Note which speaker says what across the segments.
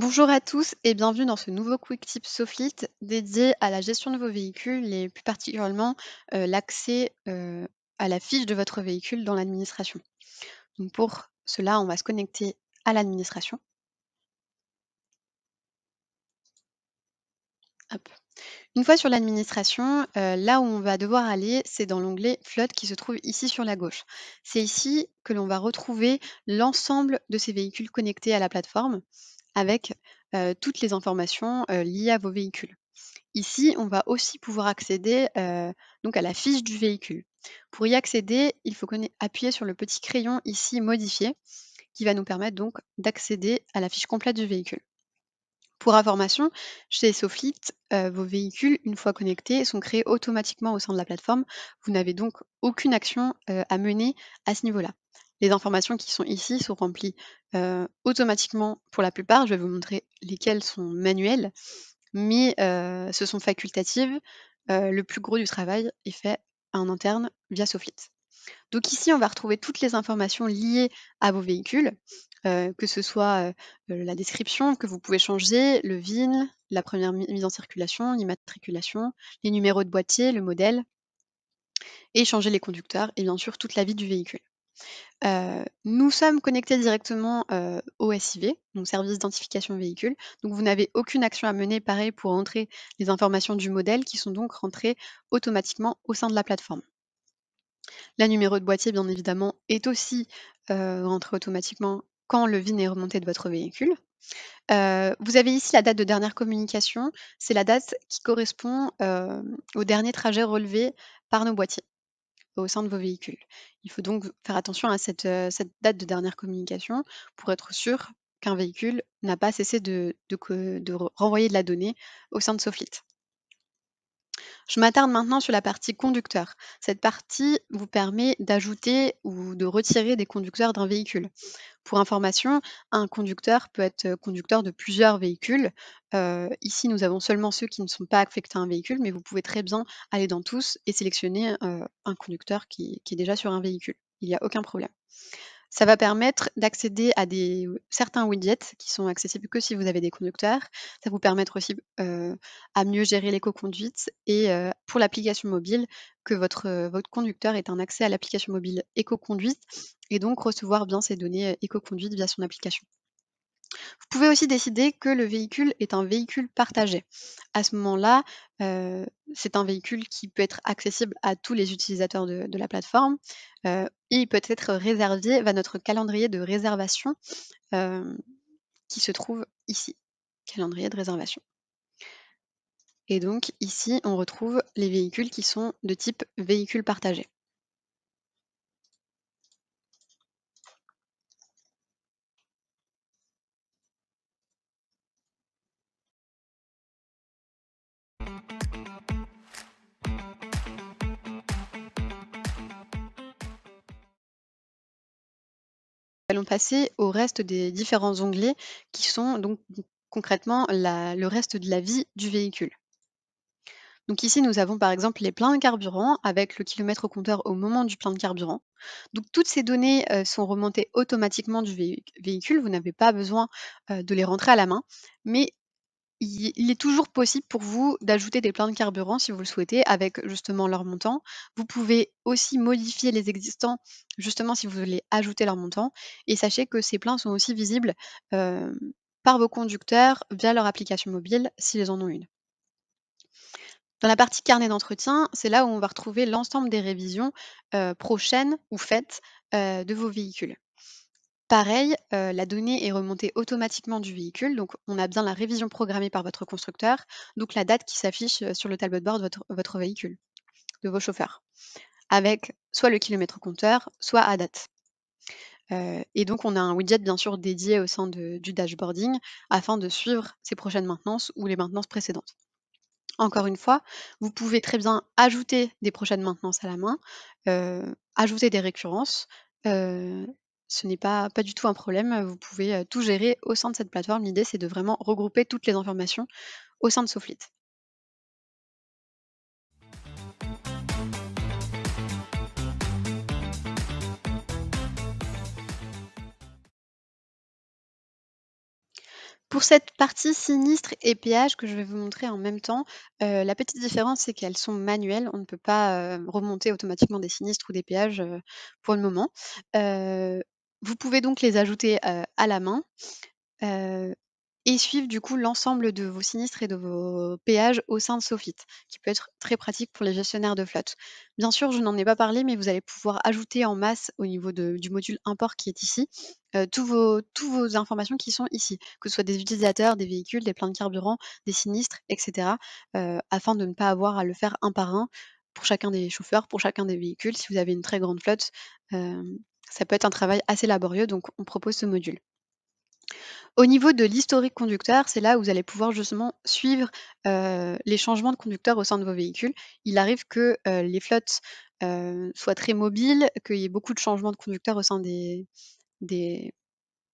Speaker 1: Bonjour à tous et bienvenue dans ce nouveau Quick Tip Sofit dédié à la gestion de vos véhicules et plus particulièrement euh, l'accès euh, à la fiche de votre véhicule dans l'administration. pour cela, on va se connecter à l'administration. Une fois sur l'administration, euh, là où on va devoir aller, c'est dans l'onglet flotte qui se trouve ici sur la gauche. C'est ici que l'on va retrouver l'ensemble de ces véhicules connectés à la plateforme avec toutes les informations liées à vos véhicules. Ici, on va aussi pouvoir accéder donc à la fiche du véhicule. Pour y accéder, il faut appuyer sur le petit crayon ici modifié qui va nous permettre donc d'accéder à la fiche complète du véhicule. Pour information, chez Soflit, vos véhicules, une fois connectés, sont créés automatiquement au sein de la plateforme. Vous n'avez donc aucune action à mener à ce niveau-là les informations qui sont ici sont remplies automatiquement pour la plupart. Je vais vous montrer lesquelles sont manuelles, mais ce sont facultatives. le plus gros du travail est fait en interne via Soflit. Donc ici, on va retrouver toutes les informations liées à vos véhicules, que ce soit la description que vous pouvez changer, le VIN, la première mise en circulation, l'immatriculation, les numéros de boîtier, le modèle, et changer les conducteurs et bien sûr toute la vie du véhicule nous sommes connectés directement au SIV, donc service d'identification véhicule. Donc vous n'avez aucune action à mener, pareil, pour entrer les informations du modèle qui sont donc rentrées automatiquement au sein de la plateforme. La numéro de boîtier, bien évidemment, est aussi rentré automatiquement quand le VIN est remonté de votre véhicule. vous avez ici la date de dernière communication. C'est la date qui correspond au dernier trajet relevé par nos boîtiers au sein de vos véhicules. Il faut donc faire attention à euh, cette, date de dernière communication pour être sûr qu'un véhicule n'a pas cessé de, renvoyer de la donnée au sein de Soflit. Je m'attarde maintenant sur la partie conducteur. Cette partie vous permet d'ajouter ou de retirer des conducteurs d'un véhicule. Pour information, un conducteur peut être euh, conducteur de plusieurs véhicules. Euh, ici, nous avons seulement ceux qui ne sont pas affectés à un véhicule, mais vous pouvez très bien aller dans tous et sélectionner euh, un conducteur qui est déjà sur un véhicule. Il n'y a aucun problème. Ça va permettre d'accéder à des, euh, certains widgets qui sont accessibles que si vous avez des conducteurs. Ça vous permettre aussi euh, à mieux gérer l'éco-conduite et euh, pour l'application mobile, que votre, votre conducteur ait un accès à l'application mobile éco-conduite et donc recevoir bien ces données éco-conduite via son application. Vous pouvez aussi décider que le véhicule est un véhicule partagé. À ce moment-là, c'est un véhicule qui peut être accessible à tous les utilisateurs de, la plateforme et il peut être réservé va bah, notre calendrier de réservation qui se trouve ici. Calendrier de réservation. Et donc ici, on retrouve les véhicules qui sont de type véhicule partagé. allons passer au reste des différents onglets qui sont donc concrètement le reste de la vie du véhicule. Donc ici, nous avons par exemple les pleins de carburant avec le kilomètre au compteur au moment du plein de carburant. Donc toutes ces données euh, sont remontées automatiquement du véhicule. Vous n'avez pas besoin euh, de les rentrer à la main, mais il est toujours possible pour vous d'ajouter des plans de carburant si vous le souhaitez avec justement leur montant. Vous pouvez aussi modifier les existants justement si vous voulez ajouter leur montant et sachez que ces plans sont aussi visibles euh, par vos conducteurs via leur application mobile s'ils en ont une. Dans la partie carnet d'entretien, c'est là où on va retrouver l'ensemble des révisions euh, prochaines ou faites euh, de vos véhicules. Pareil, euh, la donnée est remontée automatiquement du véhicule, donc on a bien la révision programmée par votre constructeur, donc la date qui s'affiche, euh, sur le tableau de bord de votre véhicule, de vos chauffeurs, avec soit le kilomètre compteur, soit à date. Euh, et donc on a un widget bien sûr dédié au sein du dashboarding afin de suivre ces prochaines maintenances ou les maintenances précédentes. Encore une fois, vous pouvez très bien ajouter des prochaines maintenances à la main, ajouter des récurrences, ce n'est pas, pas du tout un problème. Vous pouvez tout gérer au sein de cette plateforme. L'idée, c'est de vraiment regrouper toutes les informations au sein de Soflit. Pour cette partie sinistre et péage que je vais vous montrer en même temps, la petite différence c'est qu'elles sont manuelles, on ne peut pas remonter automatiquement des sinistres ou des péages pour le moment. Vous pouvez donc les ajouter, à la main, et suivre du coup l'ensemble de vos sinistres et de vos péages au sein de Sofit, qui peut être très pratique pour les gestionnaires de flotte. Bien sûr, je n'en ai pas parlé, mais vous allez pouvoir ajouter en masse au niveau du module import qui est ici, toutes vos informations qui sont ici, que ce soit des utilisateurs, des véhicules, des pleins de carburant, des sinistres etc., afin de ne pas avoir à le faire un par un pour chacun des chauffeurs, pour chacun des véhicules si vous avez une très grande flotte, ça peut être un travail assez laborieux, donc on propose ce module. Au niveau de l'historique conducteur, c'est là où vous allez pouvoir justement suivre euh, les changements de conducteurs au sein de vos véhicules. Il arrive que euh, les flottes euh, soient très mobiles, qu'il y ait beaucoup de changements de conducteur au sein des, des,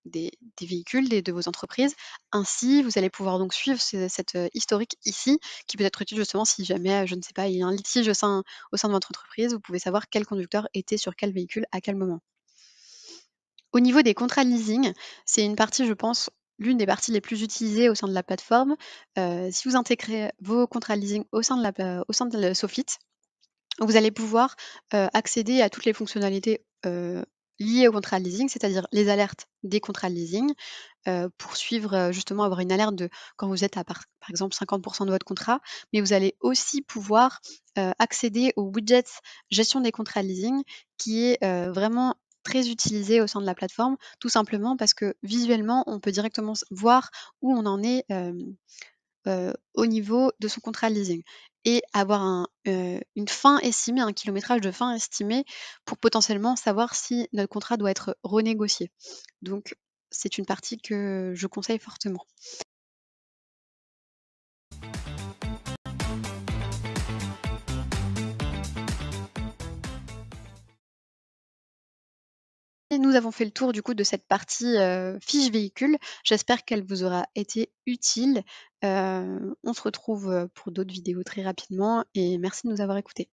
Speaker 1: des, véhicules, de vos entreprises. Ainsi, vous allez pouvoir donc suivre cette historique ici, qui peut être utile justement si jamais, je ne sais pas, il y a un litige au sein de votre entreprise, vous pouvez savoir quel conducteur était sur quel véhicule à quel moment. Au niveau des contrats leasing, c'est une partie, je pense, l'une des parties les plus utilisées au sein de la plateforme. Euh, si vous intégrez vos contrats leasing au sein de, Sofit, vous allez pouvoir euh, accéder à toutes les fonctionnalités euh, liées au contrat leasing, c'est-à-dire les alertes des contrats de leasing, pour suivre justement avoir une alerte de quand vous êtes à par, par exemple 50% de votre contrat, mais vous allez aussi pouvoir accéder au widget gestion des contrats leasing qui est vraiment très utilisé au sein de la plateforme, tout simplement parce que visuellement, on peut directement voir où on en est au niveau de son contrat leasing et avoir une fin estimée, un kilométrage de fin estimé pour potentiellement savoir si notre contrat doit être renégocié. Donc, c'est une partie que je conseille fortement. nous avons fait le tour du coup de cette partie euh, fiche véhicule. J'espère qu'elle vous aura été utile. Euh, on se retrouve euh, pour d'autres vidéos très rapidement et merci de nous avoir écoutés.